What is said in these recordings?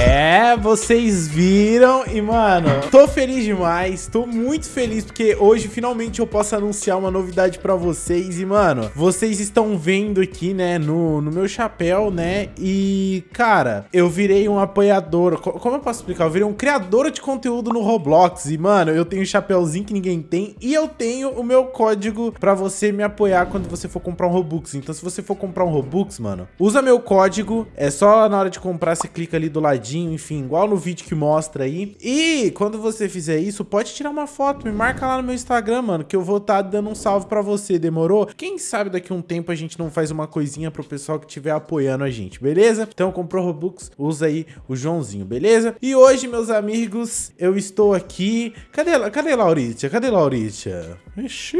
É, vocês viram e, mano, tô feliz demais. Tô muito feliz porque hoje finalmente eu posso anunciar uma novidade pra vocês. E, mano, vocês estão vendo aqui, né, no, no meu chapéu, né? E, cara, eu virei um apoiador. Como eu posso explicar? Eu virei um criador de conteúdo no Roblox. E, mano, eu tenho o um chapéuzinho que ninguém tem. E eu tenho o meu código pra você me apoiar quando você for comprar um Robux. Então, se você for comprar um Robux, mano, usa meu código. É só na hora de comprar, você clica ali do ladinho enfim, igual no vídeo que mostra aí. E quando você fizer isso, pode tirar uma foto, me marca lá no meu Instagram, mano, que eu vou estar tá dando um salve para você, demorou? Quem sabe daqui a um tempo a gente não faz uma coisinha pro pessoal que estiver apoiando a gente, beleza? Então comprou Robux, usa aí o Joãozinho, beleza? E hoje, meus amigos, eu estou aqui... Cadê, cadê Lauritia? Cadê Lauritia? Ixi...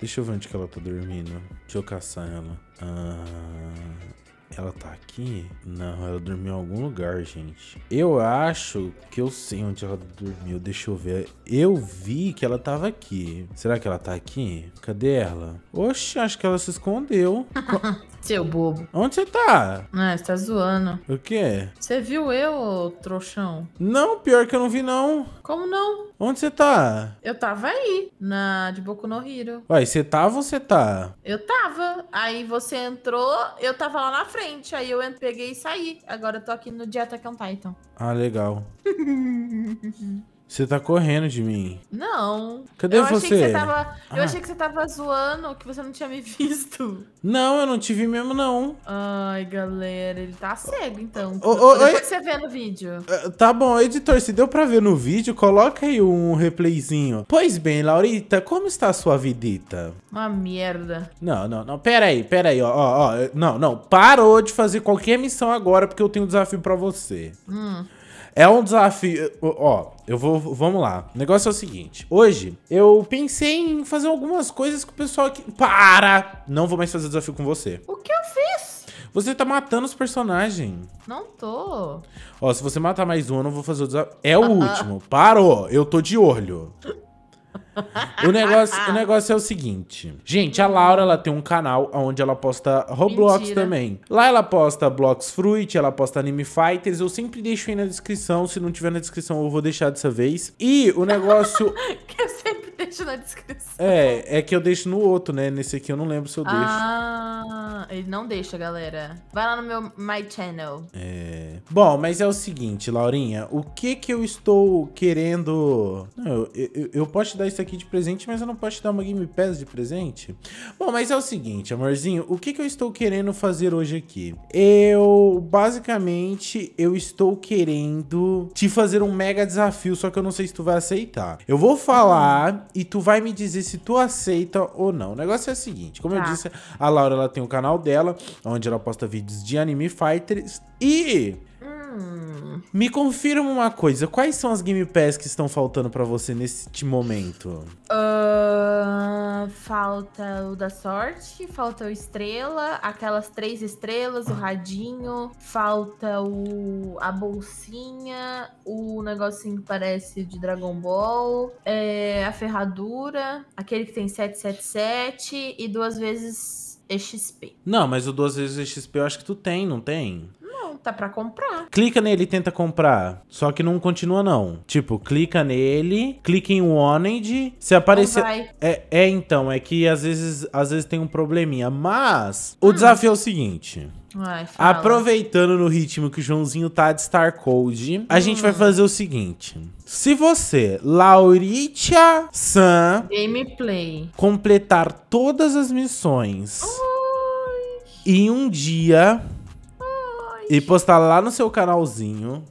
Deixa eu ver onde que ela tá dormindo. Deixa eu caçar ela. Ah... Ela tá aqui? Não, ela dormiu em algum lugar, gente. Eu acho que eu sei onde ela dormiu. Deixa eu ver. Eu vi que ela tava aqui. Será que ela tá aqui? Cadê ela? Oxe, acho que ela se escondeu. Seu bobo. Onde você tá? Ah, você tá zoando. O quê? Você viu eu, trouxão? Não, pior que eu não vi, não. Como não? Onde você tá? Eu tava aí, na de Boku no Hero. Uai, você tava tá ou você tá? Eu tava. Aí você entrou, eu tava lá na frente. Aí eu peguei e saí. Agora eu tô aqui no Dieta on Titan. Então. Ah, legal. Você tá correndo de mim. Não. Cadê eu você? você tava, ah. Eu achei que você tava zoando, que você não tinha me visto. Não, eu não te vi mesmo, não. Ai, galera, ele tá cego, então. O, o, Depois você vê no vídeo. É, tá bom, editor, se deu pra ver no vídeo, coloca aí um replayzinho. Pois bem, Laurita, como está a sua vidita? Uma merda. Não, não, não. Pera aí, pera aí, ó, ó, ó. Não, não. Parou de fazer qualquer missão agora, porque eu tenho um desafio pra você. Hum. É um desafio. Ó, eu vou. Vamos lá. O negócio é o seguinte. Hoje, eu pensei em fazer algumas coisas que o pessoal aqui. Para! Não vou mais fazer desafio com você. O que eu fiz? Você tá matando os personagens. Não tô. Ó, se você matar mais um, eu não vou fazer o desafio. É o último. Parou. Eu tô de olho. O negócio, o negócio é o seguinte. Gente, a Laura ela tem um canal onde ela posta Roblox Mentira. também. Lá ela posta Blocks Fruit, ela posta Anime Fighters. Eu sempre deixo aí na descrição. Se não tiver na descrição, eu vou deixar dessa vez. E o negócio. que eu sempre deixo na descrição. É, é que eu deixo no outro, né? Nesse aqui eu não lembro se eu deixo. Ah ele não deixa, galera. Vai lá no meu My Channel. É. Bom, mas é o seguinte, Laurinha. O que que eu estou querendo... Não, eu, eu, eu, posso te dar isso aqui de presente, mas eu não posso te dar uma Game Pass de presente? Bom, mas é o seguinte, amorzinho. O que que eu estou querendo fazer hoje aqui? Eu, basicamente, eu estou querendo te fazer um mega desafio, só que eu não sei se tu vai aceitar. Eu vou falar e tu vai me dizer se tu aceita ou não. O negócio é o seguinte. Como tá. eu disse, a Laura, ela tem um canal canal dela, onde ela posta vídeos de anime fighters e hum. me confirma uma coisa, quais são as Game Pass que estão faltando para você neste momento? Uh, falta o da sorte, falta o estrela, aquelas três estrelas, o radinho, falta o a bolsinha, o negocinho que parece de Dragon Ball, é, a ferradura, aquele que tem 777 e duas vezes EXP. É não, mas o duas vezes EXP eu acho que tu tem, não tem? Não, tá pra comprar. Clica nele e tenta comprar. Só que não continua, não. Tipo, clica nele, clica em Wanted. Se aparecer. É, é, então, é que às vezes, às vezes tem um probleminha. Mas o hum. desafio é o seguinte. Aproveitando no ritmo que o Joãozinho tá de Star Code, a gente vai hum. fazer o seguinte. Se você, Lauritia San, gameplay, completar todas as missões Ai. em um dia e postar lá no seu canalzinho,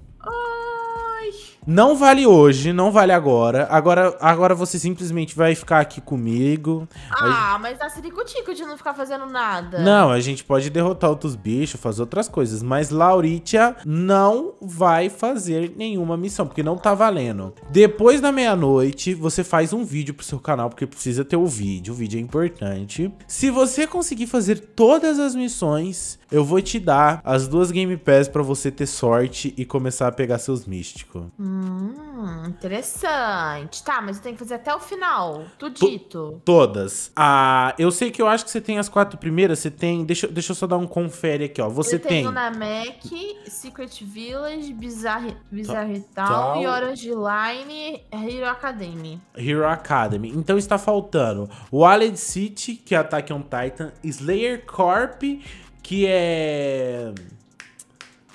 não vale hoje, não vale agora. Agora, agora você simplesmente vai ficar aqui comigo. Ah, gente... mas dá ciricutico de não ficar fazendo nada. Não, a gente pode derrotar outros bichos, fazer outras coisas. Mas Lauritia não vai fazer nenhuma missão, porque não tá valendo. Depois da meia-noite, você faz um vídeo pro seu canal, porque precisa ter o um vídeo. O vídeo é importante. Se você conseguir fazer todas as missões, eu vou te dar as duas Game Pass pra você ter sorte e começar a pegar seus místicos. Hum. Hum, interessante. Tá, mas eu tenho que fazer até o final. tudo dito todas. Ah, eu sei que eu acho que você tem as quatro primeiras. Você tem. Deixa, deixa eu só dar um confere aqui, ó. Você eu tem. Eu Mac, Secret Village, Bizarre, Bizarre Tal, e e Orange Line Hero Academy. Hero Academy. Então está faltando Wallet City, que é Attack on Titan, Slayer Corp, que é.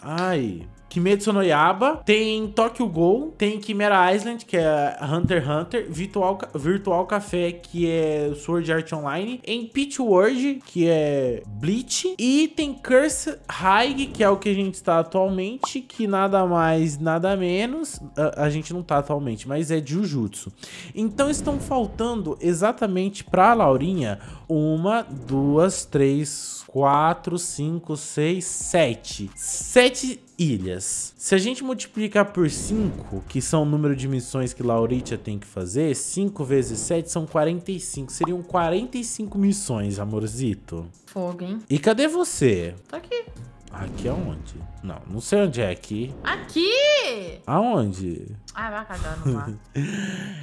Ai. Kimetsu no Yaba, tem Tokyo Ghoul, tem Chimera Island, que é Hunter x Hunter, Virtual, Virtual Café, que é Sword Art Online, em Pitch World, que é Bleach, e tem Curse High, que é o que a gente está atualmente, que nada mais, nada menos, a, a gente não tá atualmente, mas é Jujutsu. Então estão faltando exatamente para Laurinha uma, duas, três, quatro, cinco, seis, sete. Sete ilhas. Se a gente multiplicar por 5, que são o número de missões que Lauritia tem que fazer, 5 vezes 7 são 45. Seriam 45 missões, amorzito. Fogo, hein? E cadê você? Tá aqui. Aqui aonde? Não, não sei onde é aqui. Aqui! Aonde? Ah, vai cagar no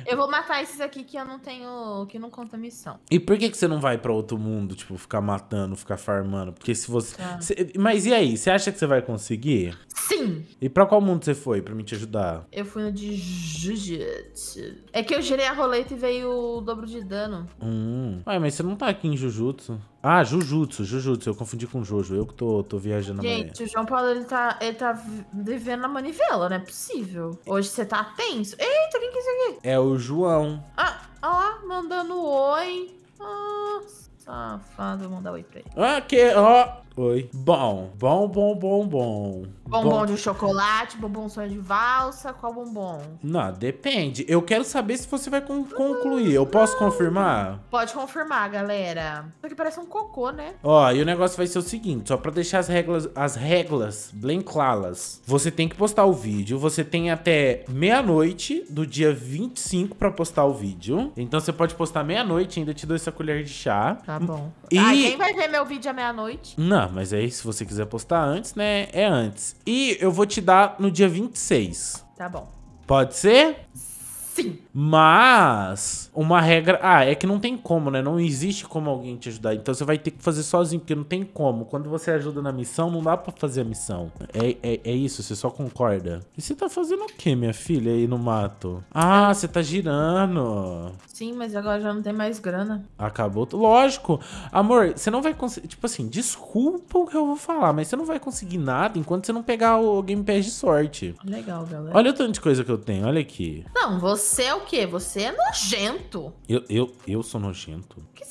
eu vou matar esses aqui que eu não tenho. que não conta missão. E por que, que você não vai pra outro mundo, tipo, ficar matando, ficar farmando? Porque se você. Cê... Tá. Mas e aí? Você acha que você vai conseguir? Sim! E pra qual mundo você foi pra mim te ajudar? Eu fui no de Jujutsu. É que eu girei a roleta e veio o dobro de dano. Hum. Ué, mas você não tá aqui em Jujutsu? Ah, Jujutsu, Jujutsu. Eu confundi com Jojo. Eu que tô, tô viajando Gente, amanhã. o João Paulo, ele tá, ele tá vivendo na manivela, não é possível. Hoje você tá tenso. Eita, quem que é isso aqui? É o João. Ah, ó lá, mandando oi. Ah, safado, vou mandar oi pra ele. Ah, que, ó. Oi. Bom, bom, bom, bom, bom. Bombom bom. de chocolate, bombom sonho de valsa, qual bombom? Não, depende. Eu quero saber se você vai con concluir. Eu posso confirmar? Pode confirmar, galera. Isso aqui parece um cocô, né? Ó, e o negócio vai ser o seguinte, só pra deixar as regras, as regras bem claras. Você tem que postar o vídeo, você tem até meia-noite do dia 25 pra postar o vídeo. Então você pode postar meia-noite, ainda te dou essa colher de chá. Tá bom. E... Ah, quem vai ver meu vídeo à meia-noite? Não. Ah, mas aí se você quiser postar antes, né? É antes. E eu vou te dar no dia 26. Tá bom. Pode ser? Sim. Mas uma regra, ah, é que não tem como, né? Não existe como alguém te ajudar. Então você vai ter que fazer sozinho, porque não tem como. Quando você ajuda na missão, não dá para fazer a missão. É, é, é, isso, você só concorda. E você tá fazendo o quê, minha filha, aí no mato? Ah, você tá girando. Sim, mas agora já não tem mais grana. Acabou. Lógico. Amor, você não vai conseguir, tipo assim, desculpa o que eu vou falar, mas você não vai conseguir nada enquanto você não pegar o Game Pass de sorte. Legal, galera. Olha o tanto de coisa que eu tenho, olha aqui. Não, você você é o quê? Você é nojento. Eu, eu, eu sou nojento? Que,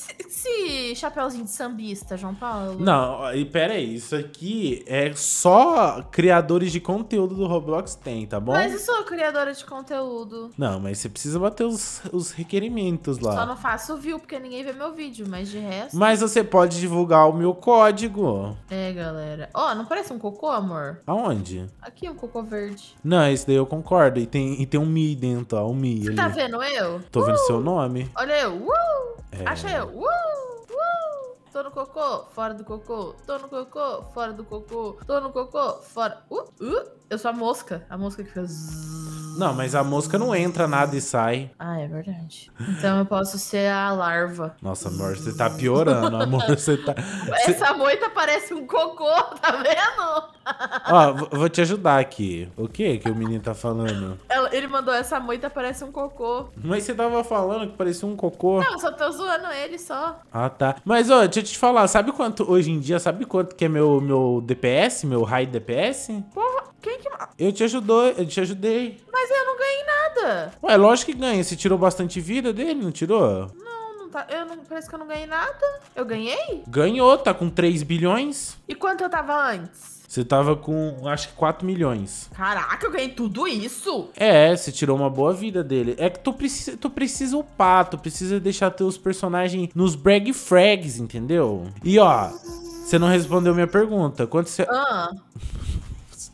esse chapéuzinho de sambista, João Paulo? Não, e pera aí, isso aqui é só criadores de conteúdo do Roblox tem, tá bom? Mas eu sou criadora de conteúdo. Não, mas você precisa bater os, os requerimentos lá. Só não faço view, porque ninguém vê meu vídeo, mas de resto... Mas você pode divulgar o meu código. É, galera. Ó, oh, não parece um cocô, amor? Aonde? Aqui, um cocô verde. Não, esse daí eu concordo. E tem, e tem um Mi dentro, ó, um Mi Você ali. tá vendo eu? Tô uh! vendo seu nome. Olha eu, uh! É... Acha eu, uh! cocô, fora do cocô. Tô no cocô, fora do cocô. Tô no cocô, fora. Uh, uh. Eu sou a mosca. A mosca que faz. Não, mas a mosca não entra nada e sai. Ah, é verdade. Então eu posso ser a larva. Nossa, amor, você tá piorando, amor. Você tá. Essa moita parece um cocô, tá vendo? Ó, vou te ajudar aqui. O que que o menino tá falando? Ele mandou essa moita parece um cocô. Mas você tava falando que parecia um cocô. Não, eu só tô zoando ele só. Ah, tá. Mas, ó, deixa eu te falar, sabe quanto hoje em dia, sabe quanto que é meu, meu DPS, meu high DPS? Porra. Eu te ajudou, eu te ajudei. Mas eu não ganhei nada. Ué, lógico que ganha. Você tirou bastante vida dele, não tirou? Não, não tá. Eu não, parece que eu não ganhei nada. Eu ganhei? Ganhou, tá com 3 bilhões. E quanto eu tava antes? Você tava com, acho que 4 milhões. Caraca, eu ganhei tudo isso? É, você tirou uma boa vida dele. É que tu precisa, tu precisa upar, tu precisa deixar teus personagens nos brag frags, entendeu? E ó, você não respondeu minha pergunta. Quanto você... Ah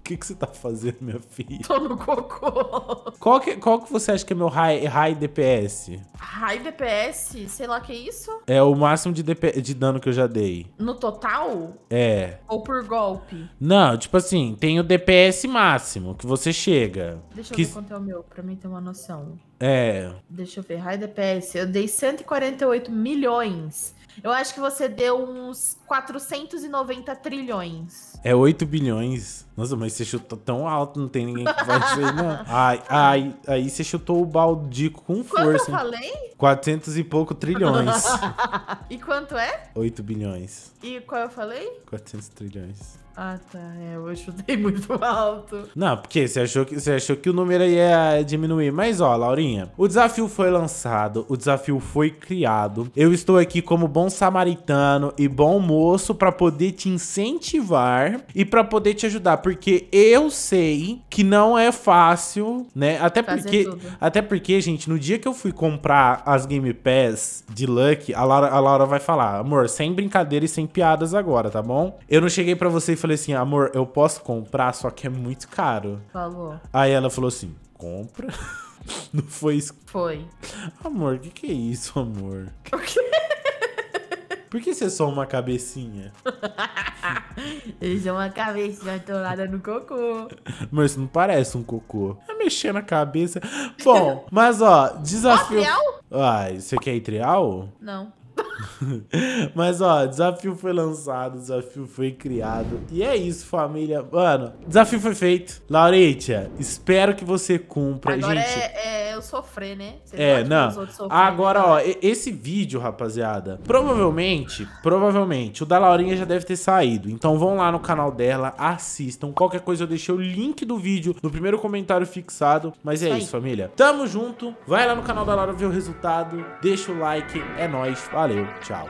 que, que você tá fazendo, minha filha? Tô no cocô. Qual que, qual que você acha que é meu high, high DPS? High DPS? Sei lá que é isso? É o máximo de, DP, de dano que eu já dei. No total? É. Ou por golpe? Não, tipo assim, tem o DPS máximo que você chega. Deixa eu ver quanto é o meu, pra mim ter uma noção. É. Deixa eu ver, high DPS. Eu dei 148 milhões. Eu acho que você deu uns 490 trilhões. É 8 bilhões. Nossa, mas você chutou tão alto, não tem ninguém que vai dizer, não. Ai, ai, aí você chutou o baldico com força. Quanto eu falei? 400 e pouco trilhões. e quanto é? 8 bilhões. E qual eu falei? 400 trilhões. Ah, tá. É, eu chutei muito alto. Não, porque você achou que, você achou que o número ia diminuir. Mas, ó, Laurinha, o desafio foi lançado, o desafio foi criado. Eu estou aqui como bom samaritano e bom moço para poder te incentivar e para poder te ajudar porque eu sei que não é fácil, né? Até Fazer porque, tudo. até porque, gente, no dia que eu fui comprar as Game Pass de Luck, a Laura, a Laura vai falar: "Amor, sem brincadeira e sem piadas agora, tá bom?" Eu não cheguei para você e falei assim: "Amor, eu posso comprar, só que é muito caro". Falou. Aí ela falou assim: "Compra". não foi isso? Foi. Amor, o que, que é isso, amor? O quê? Por que você é só uma cabecinha? Eles são uma cabeça atolada no cocô. Mas não parece um cocô. É mexer na cabeça. Bom, mas ó, desafio. Ah, trial? Ai, você quer ir trial? Não. Mas, ó, desafio foi lançado, desafio foi criado. E é isso, família. Mano, desafio foi feito. Lauretia, espero que você cumpra. Agora gente, é, é eu sofrer, né? Você é, não. Sofrer, Agora, né? ó, esse vídeo, rapaziada, provavelmente, provavelmente, o da Laurinha já deve ter saído. Então vão lá no canal dela, assistam. Qualquer coisa eu deixei o link do vídeo no primeiro comentário fixado. Mas é isso, família. Tamo junto. Vai lá no canal da Laura ver o resultado. Deixa o like. É nóis. Valeu. Tchau.